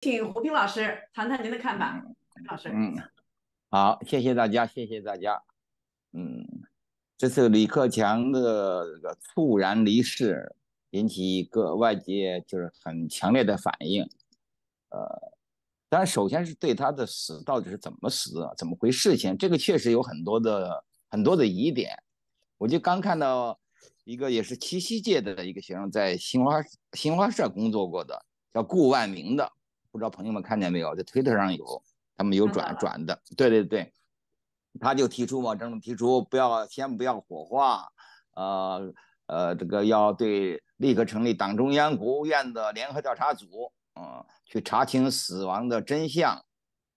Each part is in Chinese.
请胡斌老师谈谈您的看法。胡老师，嗯，好，谢谢大家，谢谢大家。嗯，这次李克强的这个猝然离世引起一个外界就是很强烈的反应。呃，当然，首先是对他的死到底是怎么死，怎么回事？情这个确实有很多的很多的疑点。我就刚看到一个也是七夕届的一个学生，在新华新华社工作过的，叫顾万明的。不知道朋友们看见没有，在推特上有他们有转转的，对对对，他就提出嘛，郑重提出，不要先不要火化，呃呃，这个要对，立刻成立党中央、国务院的联合调查组，嗯，去查清死亡的真相，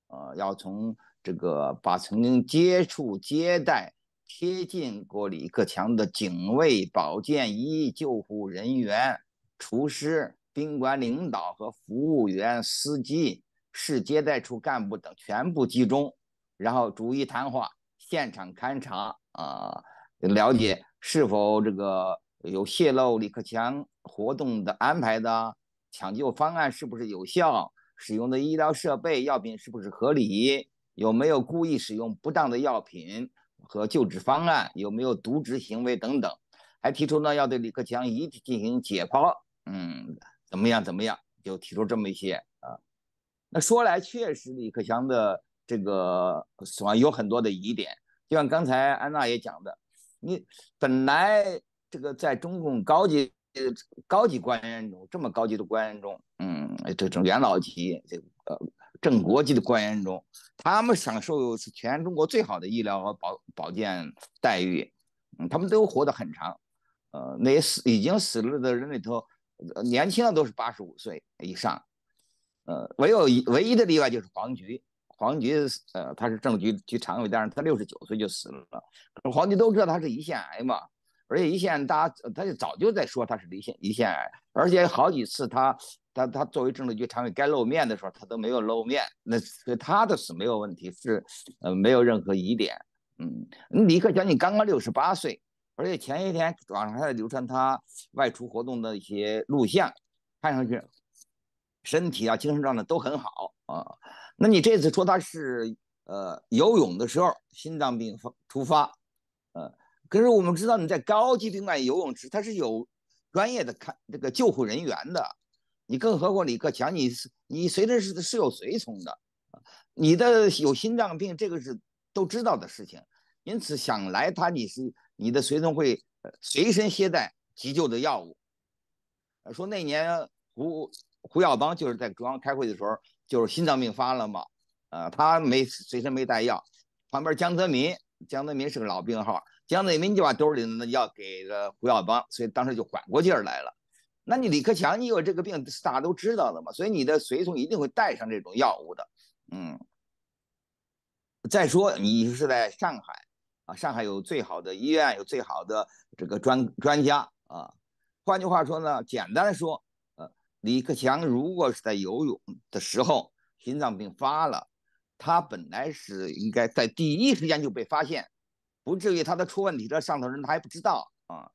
呃，要从这个把曾经接触、接待、贴近过李克强的警卫、保健医、救护人员、厨师。宾馆领导和服务员、司机、市接待处干部等全部集中，然后逐一谈话、现场勘查啊，了解是否这个有泄露李克强活动的安排的抢救方案是不是有效，使用的医疗设备、药品是不是合理，有没有故意使用不当的药品和救治方案，有没有渎职行为等等。还提出呢，要对李克强遗体进行解剖。嗯。怎么样？怎么样？就提出这么一些啊。那说来确实，李克强的这个死亡有很多的疑点。就像刚才安娜也讲的，你本来这个在中共高级高级官员中，这么高级的官员中，嗯，这种元老级、这呃正国级的官员中，他们享受是全中国最好的医疗和保保健待遇，嗯，他们都活得很长。呃，那些死已经死了的人里头。年轻的都是八十五岁以上，呃，唯有一唯一的例外就是黄菊，黄菊，呃，他是政治局常委，但是他六十九岁就死了。黄菊都知道他是胰腺癌嘛，而且胰腺大家他就早就在说他是胰腺胰腺癌，而且好几次他他他作为政治局常委该露面的时候他都没有露面，那他的死没有问题是，呃，没有任何疑点，嗯，李克将你刚刚六十八岁。而且前一天网上还在流传他外出活动的一些录像，看上去身体啊、精神状态都很好啊。那你这次说他是呃游泳的时候心脏病发突发，呃，可是我们知道你在高级宾馆游泳池他是有专业的看这个救护人员的，你更何况李克强，你是你随身是是有随从的，你的有心脏病这个是都知道的事情，因此想来他你是。你的随从会呃随身携带急救的药物，说那年胡胡耀邦就是在中央开会的时候就是心脏病发了嘛，呃他没随身没带药，旁边江泽民江泽民是个老病号，江泽民就把兜里的药给了胡耀邦，所以当时就缓过劲来了。那你李克强你有这个病大家都知道的嘛，所以你的随从一定会带上这种药物的。嗯，再说你是在上海。啊，上海有最好的医院，有最好的这个专专家啊。换句话说呢，简单说，呃，李克强如果是在游泳的时候心脏病发了，他本来是应该在第一时间就被发现，不至于他的出问题的上头人他还不知道啊，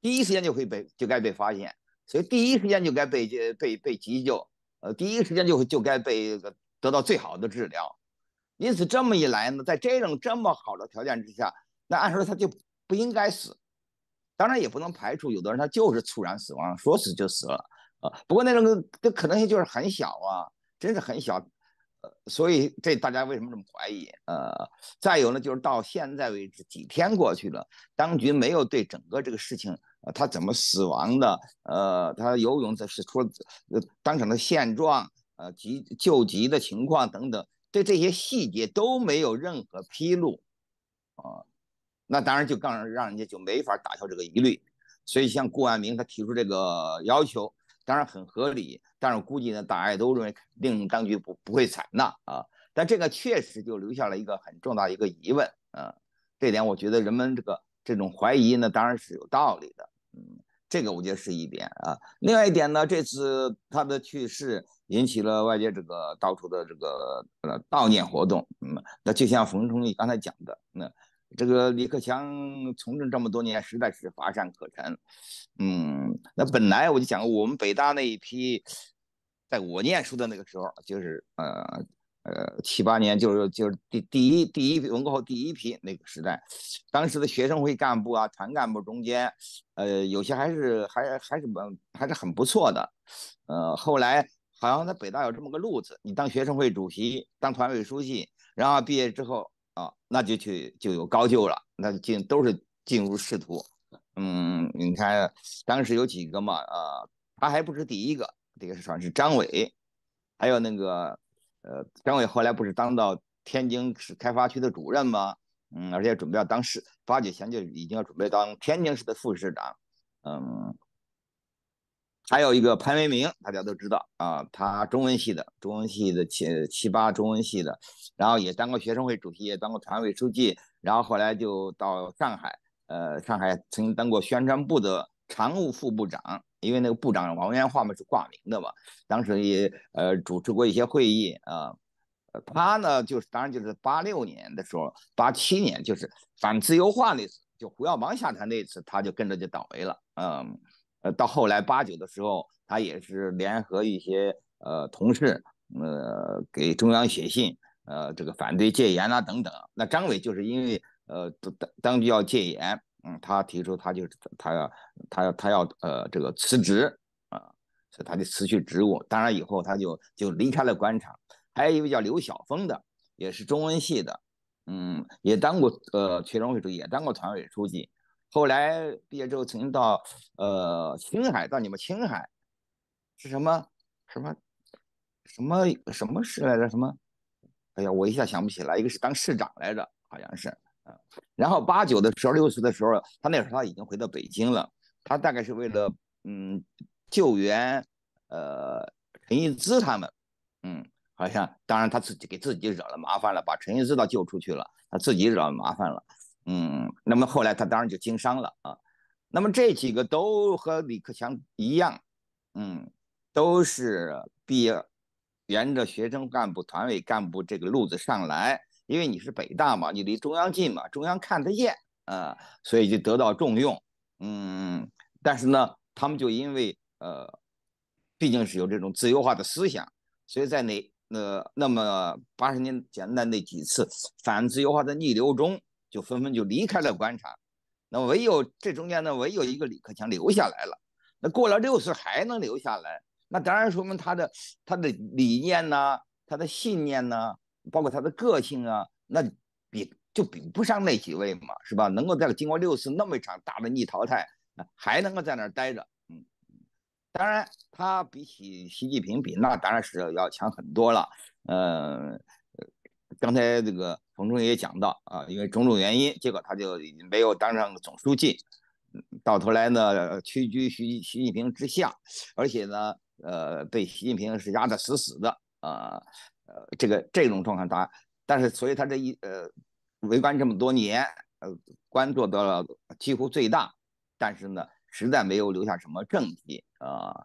第一时间就会被就该被发现，所以第一时间就该被被被急救，呃，第一时间就就该被得到最好的治疗。因此，这么一来呢，在这种这么好的条件之下，那按说他就不应该死，当然也不能排除有的人他就是猝然死亡，说死就死了啊。不过那种的的可能性就是很小啊，真是很小。呃，所以这大家为什么这么怀疑？呃，再有呢，就是到现在为止几天过去了，当局没有对整个这个事情，呃，他怎么死亡的，呃，他游泳这是出，呃，当场的现状，呃，急救急的情况等等。对这些细节都没有任何披露，啊，那当然就更让人家就没法打消这个疑虑。所以像顾万明他提出这个要求，当然很合理，但是估计呢，大家都认为肯定当局不不会采纳啊。但这个确实就留下了一个很重大一个疑问，啊，这点我觉得人们这个这种怀疑呢，当然是有道理的。这个我觉得是一点啊，另外一点呢，这次他的去世引起了外界这个到处的这个呃悼念活动，嗯，那就像冯崇义刚才讲的，那这个李克强从政这么多年实在是乏善可陈，嗯，那本来我就讲我们北大那一批，在我念书的那个时候，就是呃。呃，七八年就是就是第第一第一批文革后第一批那个时代，当时的学生会干部啊、团干部中间，呃，有些还是还还是蛮还是很不错的，呃，后来好像在北大有这么个路子，你当学生会主席、当团委书记，然后毕业之后啊，那就去就有高就了，那就进都是进入仕途，嗯，你看当时有几个嘛，啊，他还不是第一个，第一个好像是张伟，还有那个。呃，张伟后来不是当到天津市开发区的主任吗？嗯，而且准备要当市，八九前就已经要准备当天津市的副市长。嗯，还有一个潘为民，大家都知道啊，他中文系的，中文系的七七八中文系的，然后也当过学生会主席，也当过团委书记，然后后来就到上海，呃，上海曾经当过宣传部的常务副部长。因为那个部长王元化嘛是挂名的嘛，当时也呃主持过一些会议啊，呃他呢就是当然就是八六年的时候，八七年就是反自由化那次，就胡耀邦下台那次，他就跟着就倒霉了，嗯，呃到后来八九的时候，他也是联合一些呃同事，呃给中央写信，呃这个反对戒严啊等等，那张伟就是因为呃当当局要戒严。嗯，他提出，他就是他要他要他要呃，这个辞职啊，所以他就辞去职务。当然以后他就就离开了官场。还有一位叫刘晓峰的，也是中文系的，嗯，也当过呃，学生会主席，也当过团委书记。后来毕业之后，曾经到呃青海，到你们青海是什么什么什么什么事来着？什么？哎呀，我一下想不起来。一个是当市长来着，好像是。然后八九的时候，六十的时候，他那时候他已经回到北京了。他大概是为了嗯救援呃陈一之他们，嗯，好像当然他自己给自己惹了麻烦了，把陈一之倒救出去了，他自己惹了麻烦了。嗯，那么后来他当然就经商了啊。那么这几个都和李克强一样，嗯，都是毕业沿着学生干部、团委干部这个路子上来。因为你是北大嘛，你离中央近嘛，中央看得见，啊，所以就得到重用，嗯，但是呢，他们就因为呃，毕竟是有这种自由化的思想，所以在那那那么八十年间的那几次反自由化的逆流中，就纷纷就离开了官场，那唯有这中间呢，唯有一个李克强留下来了，那过了六十还能留下来，那当然说明他的他的理念呢，他的信念呢。包括他的个性啊，那比就比不上那几位嘛，是吧？能够在经过六次那么一场大的逆淘汰，还能够在那儿待着，嗯。当然，他比起习近平，比那当然是要强很多了。呃，刚才这个冯中也讲到啊，因为种种原因，结果他就没有当上总书记，到头来呢屈居习习近平之下，而且呢，呃，被习近平是压得死死的啊。呃，这个这种状况，他但是所以他这一呃为官这么多年，呃官做到了几乎最大，但是呢，实在没有留下什么政绩啊。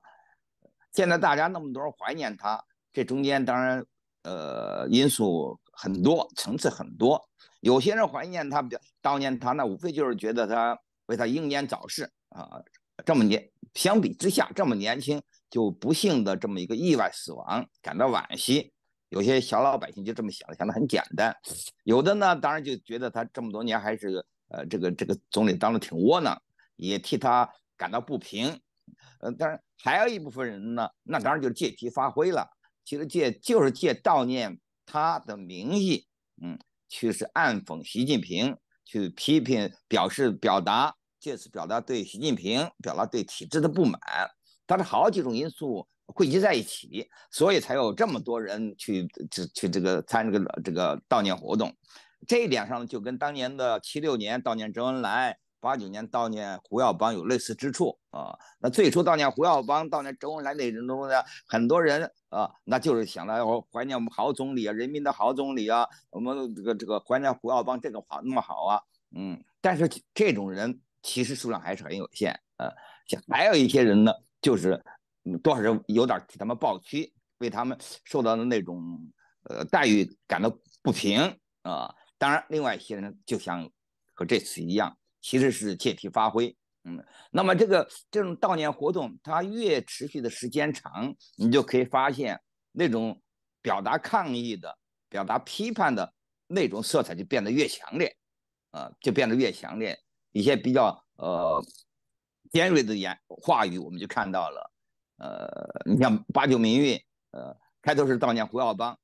现在大家那么多人怀念他，这中间当然呃因素很多，层次很多。有些人怀念他，当年他那无非就是觉得他为他英年早逝啊，这么年相比之下这么年轻就不幸的这么一个意外死亡感到惋惜。有些小老百姓就这么想，想的很简单；有的呢，当然就觉得他这么多年还是呃这个这个总理当的挺窝囊，也替他感到不平。呃，当然还有一部分人呢，那当然就是借题发挥了。其实借就是借悼念他的名义，嗯，去是暗讽习近平，去批评、表示、表达，借此表达对习近平、表达对体制的不满。它是好几种因素。汇集在一起，所以才有这么多人去这去这个参这个这个悼念活动。这一点上呢，就跟当年的七六年悼念周恩来、八九年悼念胡耀邦有类似之处啊。那最初悼念胡耀邦、悼念周恩来那阵中呢，很多人啊，那就是想来怀念我们好总理啊，人民的好总理啊，我们这个这个怀念胡耀邦这个好那么好啊。嗯，但是这种人其实数量还是很有限啊。还有一些人呢，就是。多少人有点替他们抱屈，为他们受到的那种呃待遇感到不平啊！当然，另外一些人就像和这次一样，其实是借题发挥。嗯，那么这个这种悼念活动，它越持续的时间长，你就可以发现那种表达抗议的、表达批判的那种色彩就变得越强烈，啊，就变得越强烈。一些比较呃尖锐的言话语，我们就看到了。呃，你像八九民运，呃，开头是悼念胡耀邦，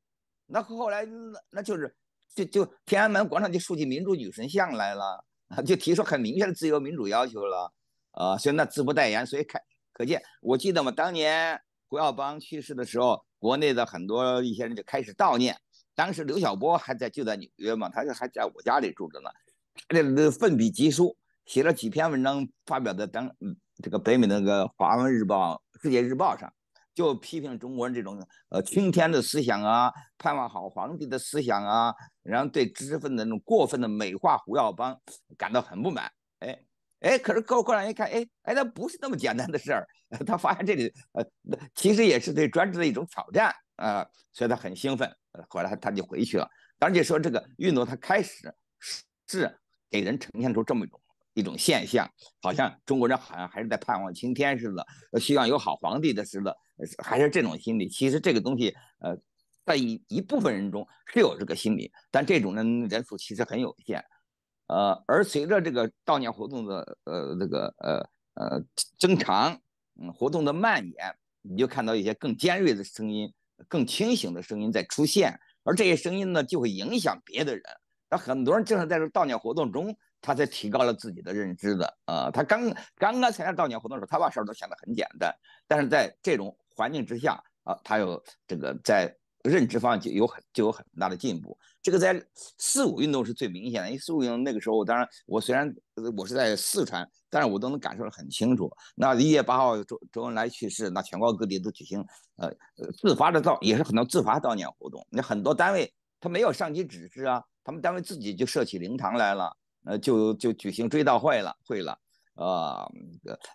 那后来那那就是就就天安门广场就竖起民主女神像来了，就提出很明确的自由民主要求了，呃，所以那自不代言，所以开可见，我记得嘛，当年胡耀邦去世的时候，国内的很多一些人就开始悼念，当时刘晓波还在就在纽约嘛，他就还在我家里住着呢，那那奋笔疾书，写了几篇文章，发表的当这个北美那个《华文日报》。世界日报上就批评中国人这种呃青天的思想啊，盼望好皇帝的思想啊，然后对知识分子那种过分的美化胡耀邦感到很不满。哎哎，可是过过来一看，哎哎，那不是那么简单的事儿，他发现这里呃其实也是对专制的一种挑战啊，所以他很兴奋，后来他就回去了。当然就说这个运动它开始是给人呈现出这么一种。一种现象，好像中国人好像还是在盼望晴天似的，希望有好皇帝的似的，还是这种心理。其实这个东西，呃，在一一部分人中是有这个心理，但这种人人数其实很有限。呃，而随着这个悼念活动的呃这个呃呃增长，嗯，活动的蔓延，你就看到一些更尖锐的声音、更清醒的声音在出现，而这些声音呢，就会影响别的人。那很多人正是在这悼念活动中。他才提高了自己的认知的啊！他刚刚刚参加悼念活动的时候，他把事儿都想得很简单。但是在这种环境之下啊，他又这个在认知方面就有很就有很大的进步。这个在四五运动是最明显的，因为四五运动那个时候，当然我虽然我是在四川，但是我都能感受得很清楚。那一月八号周周恩来去世，那全国各地都举行呃自发的悼，也是很多自发悼念活动。那很多单位他没有上级指示啊，他们单位自己就设起灵堂来了。呃，就就举行追悼会了，会了，呃，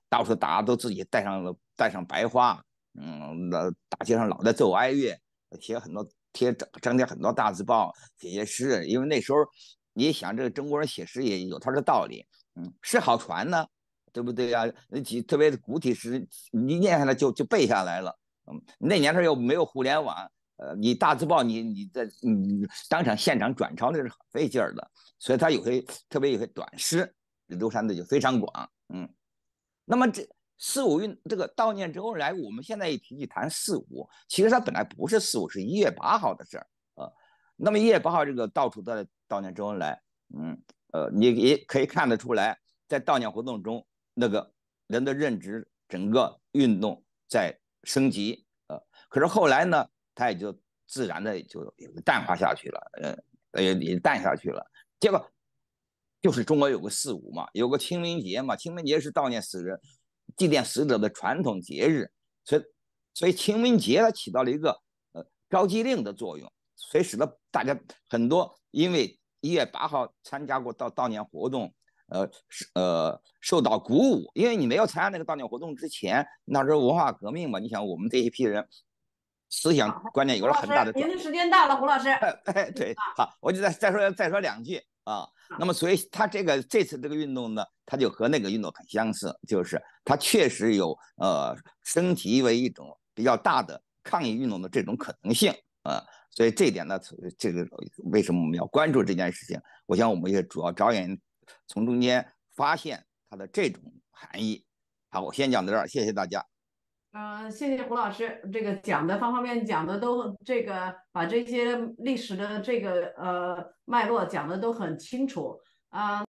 到处打，都自己带上了，带上白花，嗯，那大街上老在奏哀乐，写很多贴，张贴很多大字报，写些诗。因为那时候，你想这个中国人写诗也有他的道理，嗯，是好传呢，对不对呀？那几特别是古体诗，你念下来就就背下来了，嗯，那年头又没有互联网。呃，你大字报，你你在你当场现场转抄那是很费劲儿的，所以他有些特别有些短诗流传的就非常广，嗯。那么这四五运这个悼念周恩来，我们现在一提起谈四五，其实它本来不是四五，是一月八号的事儿啊。那么一月八号这个到处都在悼念周恩来，嗯，呃，你也可以看得出来，在悼念活动中，那个人的认知整个运动在升级呃，可是后来呢？它也就自然的就淡化下去了，呃，也淡下去了。结果就是中国有个四五嘛，有个清明节嘛。清明节是悼念死人、祭奠死者的传统节日，所以所以清明节它起到了一个呃召集令的作用，所以使得大家很多因为一月八号参加过悼悼念活动，呃是呃受到鼓舞，因为你没有参加那个悼念活动之前，那时候文化革命嘛，你想我们这一批人。思想观念有了很大的转变。时间到了，胡老师。哎，对，好，我就再再说再说两句啊。那么，所以他这个这次这个运动呢，他就和那个运动很相似，就是他确实有呃升级为一种比较大的抗议运动的这种可能性啊。所以这一点呢，这个为什么我们要关注这件事情？我想我们也主要着眼从中间发现它的这种含义。好，我先讲到这儿，谢谢大家。嗯，谢谢胡老师，这个讲的方方面面讲的都这个把这些历史的这个呃脉络讲的都很清楚啊。